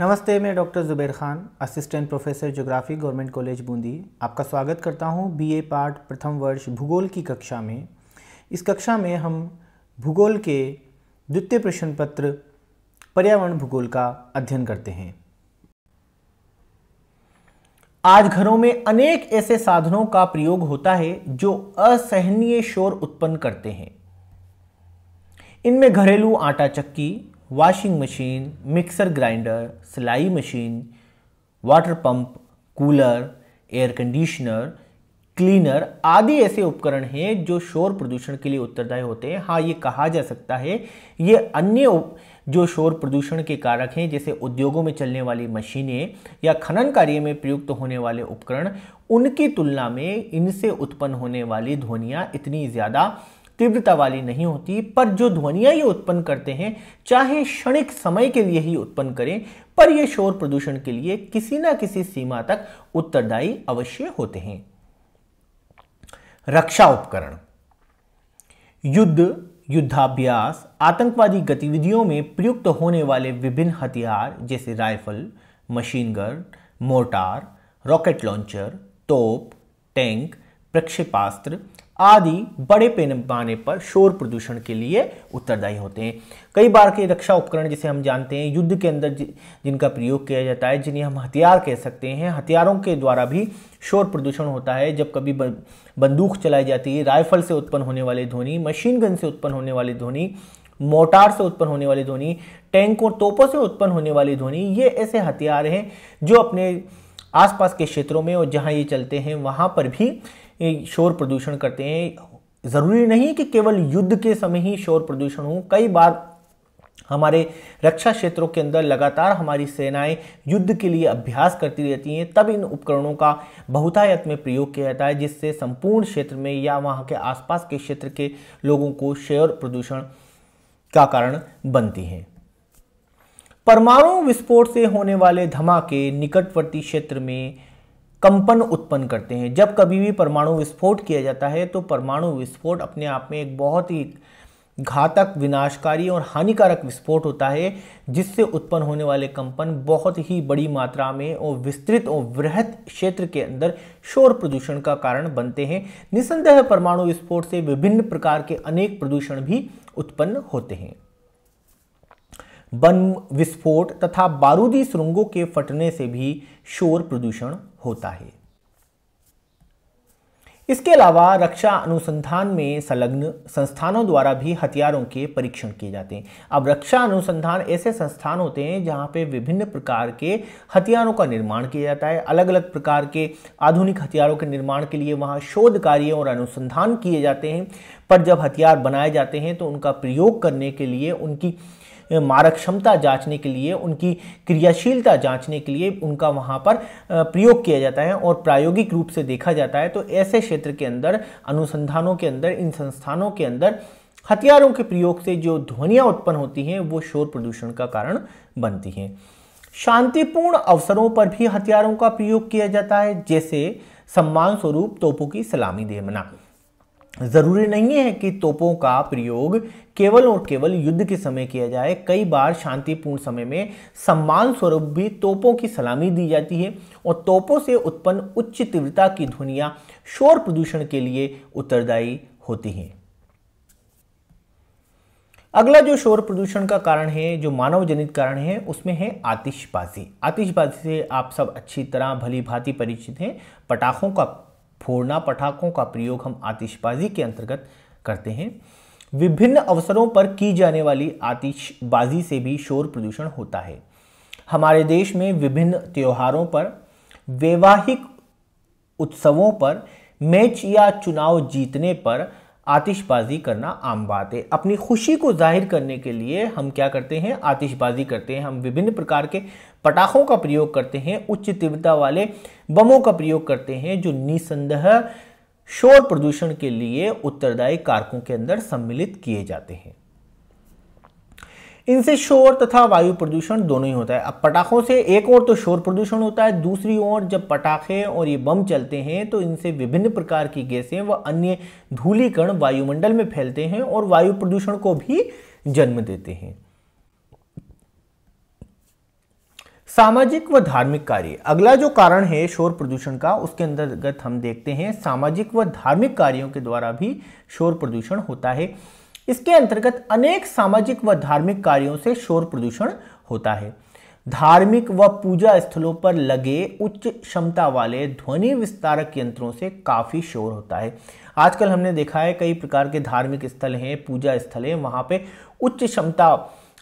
नमस्ते मैं doctor Zubair Khan assistant professor geography government college Bundi आपका स्वागत करता हूं बीए पार्ट प्रथम वर्ष भूगोल की कक्षा में इस कक्षा में हम भूगोल के द्वितीय प्रश्न पत्र पर्यावरण भूगोल का अध्ययन करते हैं आज घरों में अनेक ऐसे साधनों का प्रयोग होता है जो असहनीय शोर उत्पन्न करते हैं इनमें घरेलू आटा चक्की वॉशिंग मशीन मिक्सर ग्राइंडर सिलाई machine water pump cooler air conditioner cleaner आदि ऐसे उपकरण हैं जो शोर प्रदूषण के लिए उत्तरदायी होते हैं हाँ ये कहा जा सकता है ये अन्य जो शोर प्रदूषण के कारक हैं जैसे उद्योगों में चलने वाली मशीनें या खनन कार्य में प्रयुक्त होने वाले उपकरण उनकी तुलना में इनसे उत्पन्न होने वाली ध्वनियाँ इतनी ज़्यादा तीव्रता वाली नहीं होती पर जो ध्वनियाँ ये उत्पन्न करते हैं चाहे क्षणिक समय के लिए ही उत्पन्न करें पर ये शोर प्रदूषण के लिए किसी ना किसी सीमा तक उत्तरदायी अवश्य होते हैं रक्षा उपकरण युद्ध युद्धाभ्यास आतंकवादी गतिविधियों में प्रयुक्त होने वाले विभिन्न हथियार जैसे rifle machine gun mortar rocket launcher तोप टैंक प्रक्षेपास्त्र आदि बड़े पैमाने पर शोर प्रदूषण के लिए उत्तरदायी होते हैं कई बार के रक्षा उपकरण जिसे हम जानते हैं युद्ध के अंदर जिनका प्रयोग किया जाता है जिन्हें हम हथियार कह सकते हैं हथियारों के द्वारा भी शोर प्रदूषण होता है जब कभी बंदूक चलाई जाती है राइफल से उत्पन्न होने वाले ध्वनि मशीन गन से उत्पन्न होने वाले ध्वनि मोटार से उत्पन्न होने वाली ध्वनि टैंक और तोपों से उत्पन्न होने वाली ध्वनि ये ऐसे हथियार हैं जो अपने आसपास के क्षेत्रों में और जहाँ ये चलते हैं वहाँ पर भी शोर प्रदूषण करते हैं ज़रूरी नहीं कि केवल युद्ध के समय ही शोर प्रदूषण हो कई बार हमारे रक्षा क्षेत्रों के अंदर लगातार हमारी सेनाएं युद्ध के लिए अभ्यास करती रहती हैं तब इन उपकरणों का बहुतायत में प्रयोग किया जाता है जिससे संपूर्ण क्षेत्र में या वहाँ के आसपास के क्षेत्र के लोगों को शोर प्रदूषण का कारण बनती हैं परमाणु विस्फोट से होने वाले धमाके निकटवर्ती क्षेत्र में कंपन उत्पन्न करते हैं जब कभी भी परमाणु विस्फोट किया जाता है तो परमाणु विस्फोट अपने आप में एक बहुत ही घातक विनाशकारी और हानिकारक विस्फोट होता है जिससे उत्पन्न होने वाले कंपन बहुत ही बड़ी मात्रा में और विस्तृत और वृहत क्षेत्र के अंदर शोर प्रदूषण का कारण बनते हैं निसंदेह परमाणु विस्फोट से विभिन्न प्रकार के अनेक प्रदूषण भी उत्पन्न होते हैं बम विस्फोट तथा बारूदी सुरंगों के फटने से भी शोर प्रदूषण होता है इसके अलावा रक्षा अनुसंधान में संलग्न संस्थानों द्वारा भी हथियारों के परीक्षण किए जाते हैं अब रक्षा अनुसंधान ऐसे संस्थान होते हैं जहां पे विभिन्न प्रकार के हथियारों का निर्माण किया जाता है अलग अलग प्रकार के आधुनिक हथियारों के निर्माण के लिए वहां शोध कार्य और अनुसंधान किए जाते हैं पर जब हथियार बनाए जाते हैं तो उनका प्रयोग करने के लिए उनकी मारक क्षमता जांचने के लिए उनकी क्रियाशीलता जांचने के लिए उनका वहाँ पर प्रयोग किया जाता है और प्रायोगिक रूप से देखा जाता है तो ऐसे क्षेत्र के अंदर अनुसंधानों के अंदर इन संस्थानों के अंदर हथियारों के प्रयोग से जो ध्वनियाँ उत्पन्न होती हैं वो शोर प्रदूषण का कारण बनती हैं शांतिपूर्ण अवसरों पर भी हथियारों का प्रयोग किया जाता है जैसे सम्मान स्वरूप तोपों की सलामी देना ज़रूरी नहीं है कि तोपों का प्रयोग केवल और केवल युद्ध के समय किया जाए कई बार शांतिपूर्ण समय में सम्मान स्वरूप भी तोपों की सलामी दी जाती है और तोपों से उत्पन्न उच्च तीव्रता की ध्वनिया शोर प्रदूषण के लिए उत्तरदायी होती हैं अगला जो शोर प्रदूषण का कारण है जो मानव जनित कारण है उसमें है आतिशबाजी आतिशबाजी से आप सब अच्छी तरह भली भांति परिचित हैं पटाखों का फोड़ना पटाखों का प्रयोग हम आतिशबाजी के अंतर्गत करते हैं विभिन्न अवसरों पर की जाने वाली आतिशबाजी से भी शोर प्रदूषण होता है हमारे देश में विभिन्न त्योहारों पर वैवाहिक उत्सवों पर मैच या चुनाव जीतने पर आतिशबाजी करना आम बात है अपनी खुशी को जाहिर करने के लिए हम क्या करते हैं आतिशबाजी करते हैं हम विभिन्न प्रकार के पटाखों का प्रयोग करते हैं उच्च तीव्रता वाले बमों का प्रयोग करते हैं जो निसंदेह शोर प्रदूषण के लिए उत्तरदायी कारकों के अंदर सम्मिलित किए जाते हैं इनसे शोर तथा वायु प्रदूषण दोनों ही होता है अब पटाखों से एक और तो शोर प्रदूषण होता है दूसरी ओर जब पटाखे और ये बम चलते हैं तो इनसे विभिन्न प्रकार की गैसें व अन्य धूलिकण वायुमंडल में फैलते हैं और वायु प्रदूषण को भी जन्म देते हैं सामाजिक व धार्मिक कार्य अगला जो कारण है शोर प्रदूषण का उसके अंतर्गत हम देखते हैं सामाजिक व धार्मिक कार्यों के द्वारा भी शोर प्रदूषण होता है इसके अंतर्गत अनेक सामाजिक व धार्मिक कार्यों से शोर प्रदूषण होता है धार्मिक व पूजा स्थलों पर लगे उच्च क्षमता वाले ध्वनि विस्तारक यंत्रों से काफ़ी शोर होता है आजकल हमने देखा है कई प्रकार के धार्मिक स्थल हैं पूजा स्थल हैं वहाँ पे उच्च क्षमता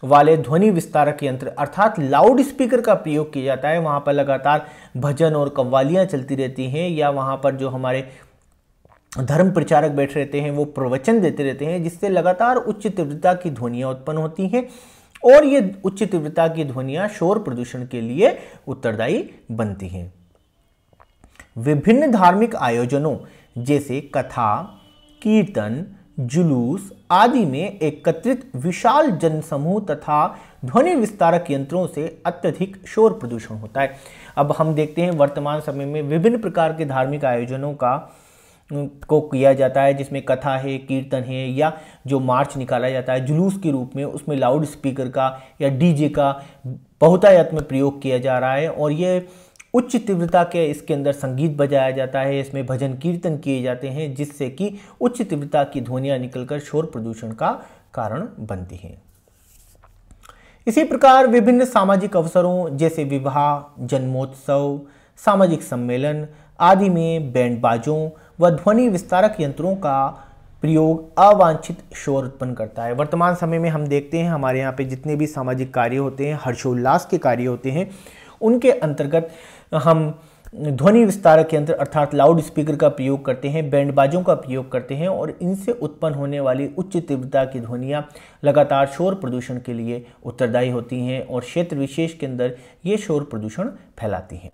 वाले ध्वनि विस्तारक यंत्र अर्थात लाउड स्पीकर का प्रयोग किया जाता है वहाँ पर लगातार भजन और कव्वालियाँ चलती रहती हैं या वहाँ पर जो हमारे धर्म प्रचारक बैठे रहते हैं वो प्रवचन देते रहते हैं जिससे लगातार उच्च तीव्रता की ध्वनियाँ उत्पन्न होती हैं और ये उच्च तीव्रता की ध्वनियाँ शोर प्रदूषण के लिए उत्तरदायी बनती हैं विभिन्न धार्मिक आयोजनों जैसे कथा कीर्तन जुलूस आदि में एकत्रित विशाल जनसमूह तथा ध्वनि विस्तारक यंत्रों से अत्यधिक शोर प्रदूषण होता है अब हम देखते हैं वर्तमान समय में विभिन्न प्रकार के धार्मिक आयोजनों का को किया जाता है जिसमें कथा है कीर्तन है या जो मार्च निकाला जाता है जुलूस के रूप में उसमें लाउड स्पीकर का या डीजे का बहुतायत में प्रयोग किया जा रहा है और ये उच्च तीव्रता के इसके अंदर संगीत बजाया जाता है इसमें भजन कीर्तन किए जाते हैं जिससे कि उच्च तीव्रता की ध्वनियाँ निकलकर शोर प्रदूषण का कारण बनती हैं इसी प्रकार विभिन्न सामाजिक अवसरों जैसे विवाह जन्मोत्सव सामाजिक सम्मेलन आदि में बैंड बाजों व ध्वनि विस्तारक यंत्रों का प्रयोग अवांछित शोर उत्पन्न करता है वर्तमान समय में हम देखते हैं हमारे यहाँ पे जितने भी सामाजिक कार्य होते हैं हर्षोल्लास के कार्य होते हैं उनके अंतर्गत हम ध्वनि विस्तारक यंत्र अर्थात लाउड स्पीकर का प्रयोग करते हैं बैंड बाजों का प्रयोग करते हैं और इनसे उत्पन्न होने वाली उच्च तीव्रता की ध्वनियाँ लगातार शोर प्रदूषण के लिए उत्तरदायी होती हैं और क्षेत्र विशेष के अंदर ये शोर प्रदूषण फैलाती हैं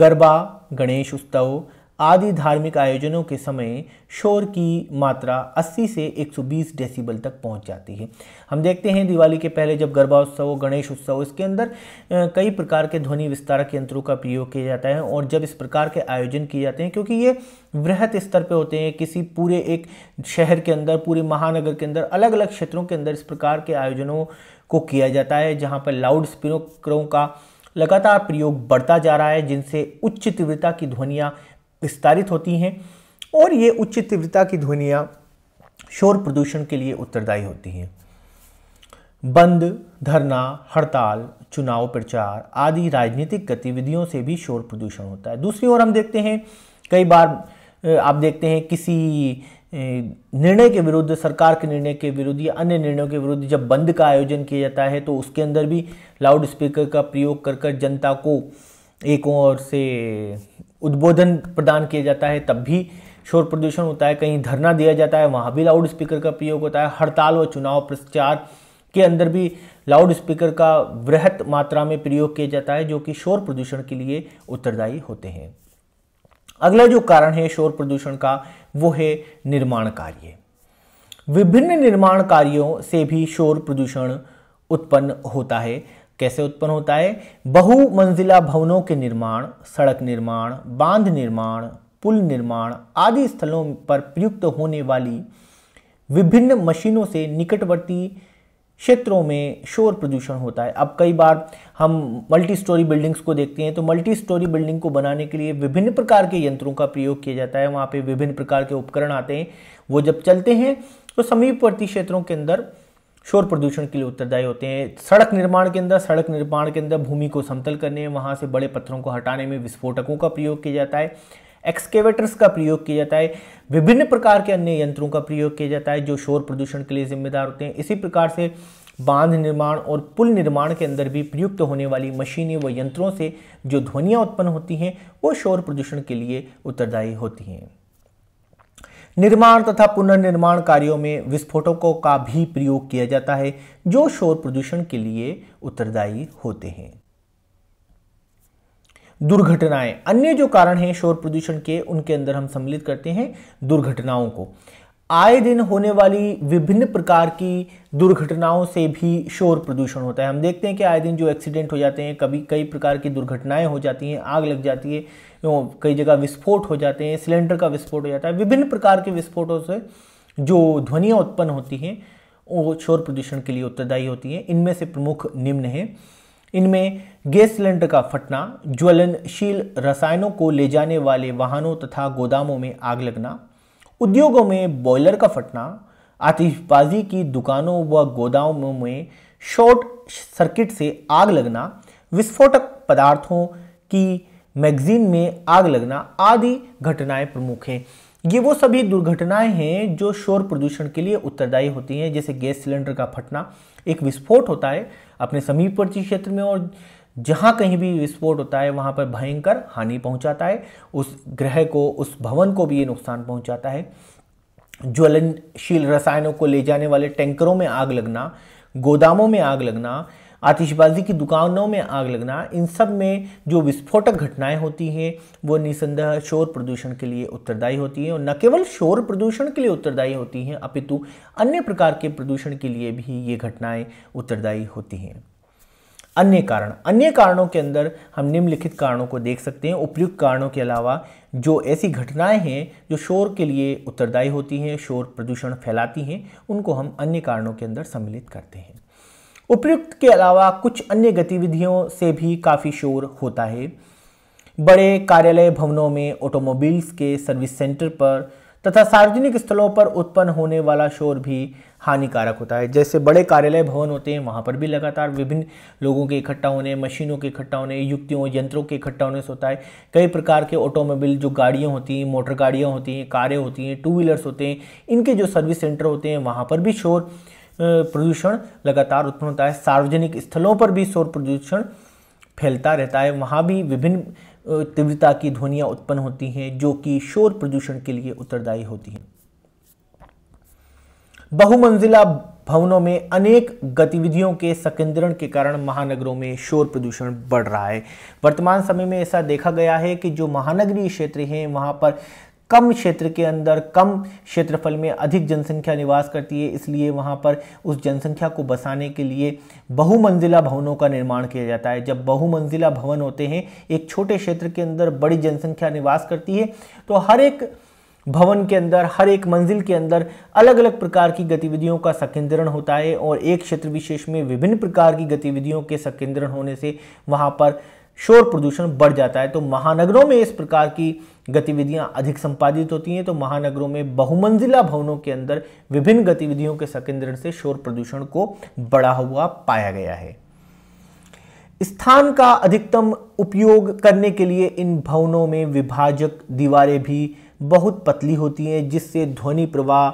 गरबा गणेश उत्सव आदि धार्मिक आयोजनों के समय शोर की मात्रा 80 से 120 डेसिबल तक पहुंच जाती है हम देखते हैं दिवाली के पहले जब गरबा उत्सव गणेश उत्सव इसके अंदर कई प्रकार के ध्वनि विस्तारक यंत्रों का प्रयोग किया जाता है और जब इस प्रकार के आयोजन किए जाते हैं क्योंकि ये वृहत स्तर पे होते हैं किसी पूरे एक शहर के अंदर पूरे महानगर के अंदर अलग अलग क्षेत्रों के अंदर इस प्रकार के आयोजनों को किया जाता है जहाँ पर लाउड स्पीकरों का लगातार प्रयोग बढ़ता जा रहा है जिनसे उच्च तीव्रता की ध्वनियाँ विस्तारित होती हैं और ये उच्च तीव्रता की ध्वनियाँ शोर प्रदूषण के लिए उत्तरदायी होती हैं बंद धरना हड़ताल चुनाव प्रचार आदि राजनीतिक गतिविधियों से भी शोर प्रदूषण होता है दूसरी ओर हम देखते हैं कई बार आप देखते हैं किसी निर्णय के विरुद्ध सरकार के निर्णय के विरुद्ध या अन्य निर्णयों के विरुद्ध जब बंद का आयोजन किया जाता है तो उसके अंदर भी लाउड स्पीकर का प्रयोग कर कर जनता को एक ओर से उद्बोधन प्रदान किया जाता है तब भी शोर प्रदूषण होता है कहीं धरना दिया जाता है वहाँ भी लाउड स्पीकर का प्रयोग होता है हड़ताल व चुनाव प्रचार के अंदर भी लाउड स्पीकर का वृहत मात्रा में प्रयोग किया जाता है जो कि शोर प्रदूषण के लिए उत्तरदायी होते हैं अगला जो कारण है शोर प्रदूषण का वो है निर्माण कार्य विभिन्न निर्माण कार्यों से भी शोर प्रदूषण उत्पन्न होता है कैसे उत्पन्न होता है बहुमंजिला भवनों के निर्माण सड़क निर्माण बांध निर्माण पुल निर्माण आदि स्थलों पर प्रयुक्त होने वाली विभिन्न मशीनों से निकटवर्ती क्षेत्रों में शोर प्रदूषण होता है अब कई बार हम मल्टी स्टोरी बिल्डिंग्स को देखते हैं तो मल्टी स्टोरी बिल्डिंग को बनाने के लिए विभिन्न प्रकार के यंत्रों का प्रयोग किया जाता है वहाँ पे विभिन्न प्रकार के उपकरण आते हैं वो जब चलते हैं तो समीपवर्ती क्षेत्रों के अंदर शोर प्रदूषण के लिए उत्तरदायी होते हैं सड़क निर्माण के अंदर सड़क निर्माण के अंदर भूमि को समतल करने वहाँ से बड़े पत्थरों को हटाने में विस्फोटकों का प्रयोग किया जाता है एक्सकेवेटर्स का प्रयोग किया जाता है विभिन्न प्रकार के अन्य यंत्रों का प्रयोग किया जाता है जो शोर प्रदूषण के लिए जिम्मेदार होते हैं इसी प्रकार से बांध निर्माण और पुल निर्माण के अंदर भी प्रयुक्त होने वाली मशीनें व यंत्रों से जो ध्वनियाँ उत्पन्न होती हैं वो शोर प्रदूषण के लिए उत्तरदायी होती हैं निर्माण तथा पुनर्निर्माण कार्यों में विस्फोटकों का भी प्रयोग किया जाता है जो शोर प्रदूषण के लिए उत्तरदायी होते हैं दुर्घटनाएं अन्य जो कारण हैं शोर प्रदूषण के उनके अंदर हम सम्मिलित करते हैं दुर्घटनाओं को आए दिन होने वाली विभिन्न प्रकार की दुर्घटनाओं से भी शोर प्रदूषण होता है हम देखते हैं कि आए दिन जो एक्सीडेंट हो जाते हैं कभी कई प्रकार की दुर्घटनाएं हो जाती हैं आग लग जाती है कई जगह विस्फोट हो जाते हैं सिलेंडर का विस्फोट हो जाता है विभिन्न प्रकार के विस्फोटों से जो ध्वनियाँ उत्पन्न होती हैं वो शोर प्रदूषण के लिए उत्तरदायी होती हैं इनमें से प्रमुख निम्न हैं इनमें गैस सिलेंडर का फटना ज्वलनशील रसायनों को ले जाने वाले वाहनों तथा गोदामों में आग लगना उद्योगों में बॉयलर का फटना आतिशबाजी की दुकानों व गोदामों में शॉर्ट सर्किट से आग लगना विस्फोटक पदार्थों की मैगजीन में आग लगना आदि घटनाएं प्रमुख हैं ये वो सभी दुर्घटनाएं हैं जो शोर प्रदूषण के लिए उत्तरदायी होती हैं जैसे गैस सिलेंडर का फटना एक विस्फोट होता है अपने समीपवर्ती क्षेत्र में और जहाँ कहीं भी विस्फोट होता है वहाँ पर भयंकर हानि पहुँचाता है उस ग्रह को उस भवन को भी ये नुकसान पहुँचाता है ज्वलनशील रसायनों को ले जाने वाले टैंकरों में आग लगना गोदामों में आग लगना आतिशबाजी की दुकानों में आग लगना इन सब में जो विस्फोटक घटनाएं होती हैं वो निसंदेह शोर प्रदूषण के लिए उत्तरदायी होती हैं और न केवल शोर प्रदूषण के लिए उत्तरदायी होती हैं अपितु अन्य प्रकार के प्रदूषण के लिए भी ये घटनाएं उत्तरदायी होती हैं अन्य कारण अन्य कारणों के अंदर हम निम्नलिखित कारणों को देख सकते हैं उपयुक्त कारणों के अलावा जो ऐसी घटनाएं हैं जो शोर के लिए उत्तरदायी होती हैं शोर प्रदूषण फैलाती हैं उनको हम अन्य कारणों के अंदर सम्मिलित करते हैं उपयुक्त के अलावा कुछ अन्य गतिविधियों से भी काफ़ी शोर होता है बड़े कार्यालय भवनों में ऑटोमोबाइल्स के सर्विस सेंटर पर तथा सार्वजनिक स्थलों पर उत्पन्न होने वाला शोर भी हानिकारक होता है जैसे बड़े कार्यालय भवन होते हैं वहाँ पर भी लगातार विभिन्न लोगों के इकट्ठा होने मशीनों के इकट्ठा होने युक्तियों यंत्रों के इकट्ठा होने से होता है कई प्रकार के ऑटोमोबाइल जो गाड़ियाँ होती हैं मोटर गाड़ियाँ होती हैं कारें होती हैं टू व्हीलर्स होते हैं इनके जो सर्विस सेंटर होते हैं वहाँ पर भी शोर प्रदूषण लगातार उत्पन्न होता है सार्वजनिक स्थलों पर भी शोर प्रदूषण फैलता रहता है वहाँ भी विभिन्न तीव्रता की ध्वनियाँ उत्पन्न होती हैं जो कि शोर प्रदूषण के लिए उत्तरदायी होती हैं बहुमंजिला भवनों में अनेक गतिविधियों के संकेंद्रण के कारण महानगरों में शोर प्रदूषण बढ़ रहा है वर्तमान समय में ऐसा देखा गया है कि जो महानगरीय क्षेत्र हैं वहाँ पर कम क्षेत्र के अंदर कम क्षेत्रफल में अधिक जनसंख्या निवास करती है इसलिए वहाँ पर उस जनसंख्या को बसाने के लिए बहुमंजिला भवनों का निर्माण किया जाता है जब बहुमंजिला भवन होते हैं एक छोटे क्षेत्र के अंदर बड़ी जनसंख्या निवास करती है तो हर एक भवन के अंदर हर एक मंजिल के अंदर अलग अलग प्रकार की गतिविधियों का संकेंद्रण होता है और एक क्षेत्र विशेष में विभिन्न प्रकार की गतिविधियों के संकेंद्रण होने से वहाँ पर शोर प्रदूषण बढ़ जाता है तो महानगरों में इस प्रकार की गतिविधियां अधिक संपादित होती हैं तो महानगरों में बहुमंजिला भवनों के अंदर विभिन्न गतिविधियों के संकेंद्रण से शोर प्रदूषण को बढ़ा हुआ पाया गया है स्थान का अधिकतम उपयोग करने के लिए इन भवनों में विभाजक दीवारें भी बहुत पतली होती हैं जिससे ध्वनि प्रवाह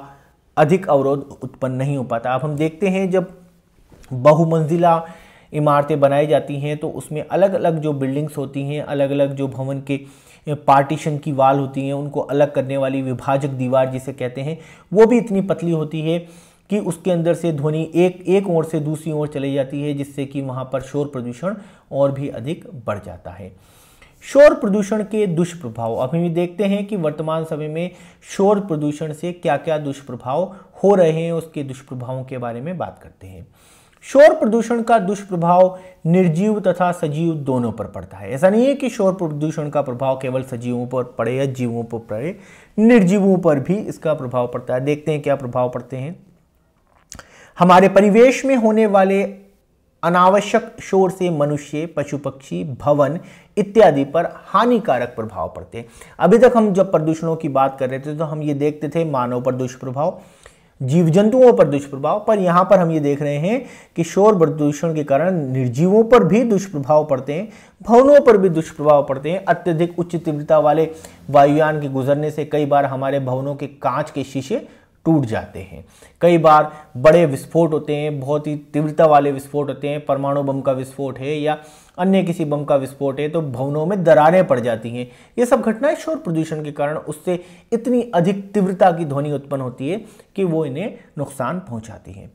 अधिक अवरोध उत्पन्न नहीं हो पाता अब हम देखते हैं जब बहुमंजिला इमारतें बनाई जाती हैं तो उसमें अलग अलग जो बिल्डिंग्स होती हैं अलग अलग जो भवन के पार्टीशन की वाल होती हैं उनको अलग करने वाली विभाजक दीवार जिसे कहते हैं वो भी इतनी पतली होती है कि उसके अंदर से ध्वनि एक एक ओर से दूसरी ओर चली जाती है जिससे कि वहाँ पर शोर प्रदूषण और भी अधिक बढ़ जाता है शोर प्रदूषण के दुष्प्रभाव अभी भी देखते हैं कि वर्तमान समय में शोर प्रदूषण से क्या क्या दुष्प्रभाव हो रहे हैं उसके दुष्प्रभावों के बारे में बात करते हैं शोर प्रदूषण का दुष्प्रभाव निर्जीव तथा सजीव दोनों पर पड़ता है ऐसा नहीं है कि शोर प्रदूषण का प्रभाव केवल सजीवों पर पड़े या जीवों पर पड़े निर्जीवों पर भी इसका प्रभाव पड़ता है देखते हैं क्या प्रभाव पड़ते हैं हमारे परिवेश में होने वाले अनावश्यक शोर से मनुष्य पशु पक्षी भवन इत्यादि पर हानिकारक प्रभाव पड़ते हैं अभी तक हम जब प्रदूषणों की बात कर रहे थे तो हम ये देखते थे मानव पर दुष्प्रभाव जीव जंतुओं पर दुष्प्रभाव पर यहाँ पर हम ये देख रहे हैं कि शोर प्रदूषण के कारण निर्जीवों पर भी दुष्प्रभाव पड़ते हैं भवनों पर भी दुष्प्रभाव पड़ते हैं अत्यधिक उच्च तीव्रता वाले वायुयान के गुजरने से कई बार हमारे भवनों के कांच के शीशे टूट जाते हैं कई बार बड़े विस्फोट होते हैं बहुत ही तीव्रता वाले विस्फोट होते हैं परमाणु बम का विस्फोट है या अन्य किसी बम का विस्फोट है तो भवनों में दरारें पड़ जाती हैं ये सब घटनाएं शोर प्रदूषण के कारण उससे इतनी अधिक तीव्रता की ध्वनि उत्पन्न होती है कि वो इन्हें नुकसान पहुंचाती है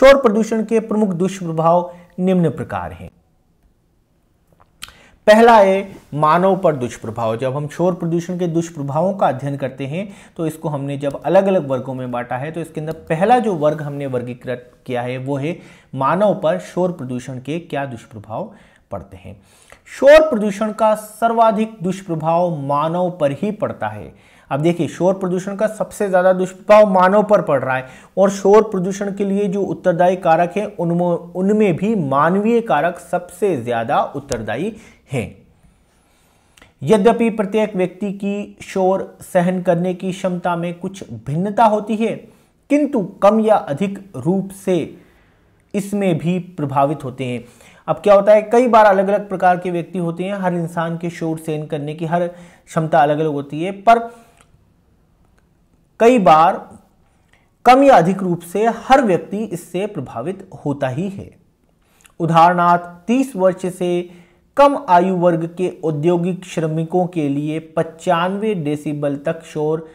शोर प्रदूषण के प्रमुख दुष्प्रभाव निम्न प्रकार हैं पहला है मानव पर दुष्प्रभाव जब हम शोर प्रदूषण के दुष्प्रभावों का अध्ययन करते हैं तो इसको हमने जब अलग अलग वर्गों में बांटा है तो इसके अंदर पहला जो वर्ग हमने वर्गीकृत किया है वो है मानव पर शोर प्रदूषण के क्या दुष्प्रभाव पड़ते हैं शोर प्रदूषण का सर्वाधिक दुष्प्रभाव मानव पर ही पड़ता है अब देखिए शोर प्रदूषण का सबसे ज़्यादा दुष्प्रभाव मानव पर पड़ रहा है और शोर प्रदूषण के लिए जो उत्तरदायी कारक है उनमें उनमें भी मानवीय कारक सबसे ज़्यादा उत्तरदायी हैं यद्यपि प्रत्येक व्यक्ति की शोर सहन करने की क्षमता में कुछ भिन्नता होती है किंतु कम या अधिक रूप से इसमें भी प्रभावित होते हैं अब क्या होता है कई बार अलग अलग प्रकार के व्यक्ति होते हैं हर इंसान के शोर सहन करने की हर क्षमता अलग अलग होती है पर कई बार कम या अधिक रूप से हर व्यक्ति इससे प्रभावित होता ही है उदाहरणार्थ 30 वर्ष से कम आयु वर्ग के औद्योगिक श्रमिकों के लिए पचानवे डेसिबल तक शोर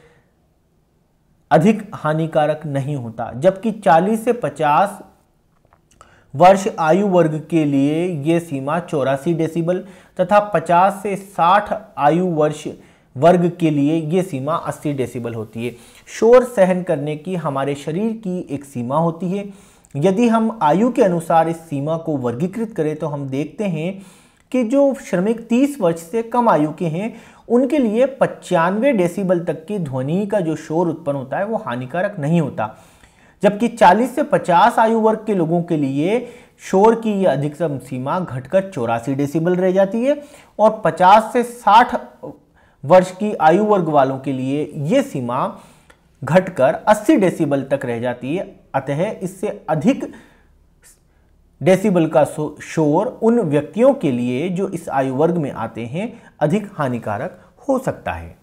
अधिक हानिकारक नहीं होता जबकि 40 से 50 वर्ष आयु वर्ग के लिए यह सीमा चौरासी डेसिबल तथा 50 से 60 आयु वर्ष वर्ग के लिए ये सीमा 80 डेसिबल होती है शोर सहन करने की हमारे शरीर की एक सीमा होती है यदि हम आयु के अनुसार इस सीमा को वर्गीकृत करें तो हम देखते हैं कि जो श्रमिक 30 वर्ष से कम आयु के हैं उनके लिए पचानवे डेसिबल तक की ध्वनि का जो शोर उत्पन्न होता है वो हानिकारक नहीं होता जबकि 40 से 50 आयु वर्ग के लोगों के लिए शोर की यह अधिकतम सीमा घटकर चौरासी डेसिबल रह जाती है और 50 से वर्ष की आयु वर्ग वालों के लिए ये सीमा घटकर 80 डेसिबल तक रह जाती है अतः इससे अधिक डेसिबल का शोर उन व्यक्तियों के लिए जो इस आयु वर्ग में आते हैं अधिक हानिकारक हो सकता है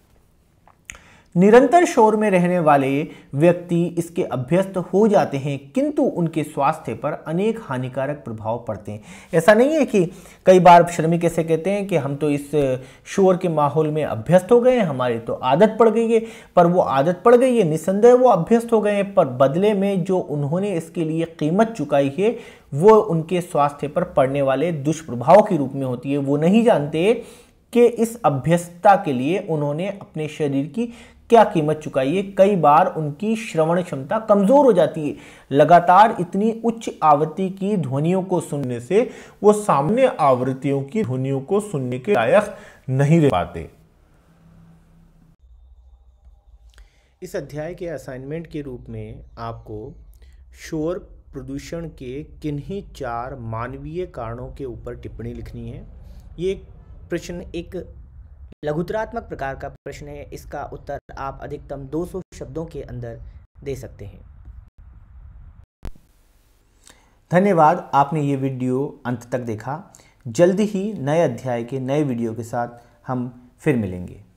निरंतर शोर में रहने वाले व्यक्ति इसके अभ्यस्त हो जाते हैं किंतु उनके स्वास्थ्य पर अनेक हानिकारक प्रभाव पड़ते हैं ऐसा नहीं है कि कई बार श्रमिक ऐसे कहते हैं कि हम तो इस शोर के माहौल में अभ्यस्त हो गए हैं हमारी तो आदत पड़ गई है पर वो आदत पड़ गई है निसंदेह वो अभ्यस्त हो गए हैं पर बदले में जो उन्होंने इसके लिए कीमत चुकाई है वो उनके स्वास्थ्य पर पड़ने वाले दुष्प्रभाव के रूप में होती है वो नहीं जानते कि इस अभ्यस्तता के लिए उन्होंने अपने शरीर की क्या कीमत चुकाई है कई बार उनकी श्रवण क्षमता कमजोर हो जाती है लगातार इतनी उच्च आवृत्ति की ध्वनियों को सुनने से वो सामने आवृत्तियों की ध्वनियों को सुनने के लायक नहीं रह पाते इस अध्याय के असाइनमेंट के रूप में आपको शोर प्रदूषण के किन्हीं चार मानवीय कारणों के ऊपर टिप्पणी लिखनी है ये प्रश्न एक लघुतरात्मक प्रकार का प्रश्न है इसका उत्तर आप अधिकतम 200 शब्दों के अंदर दे सकते हैं धन्यवाद आपने ये वीडियो अंत तक देखा जल्द ही नए अध्याय के नए वीडियो के साथ हम फिर मिलेंगे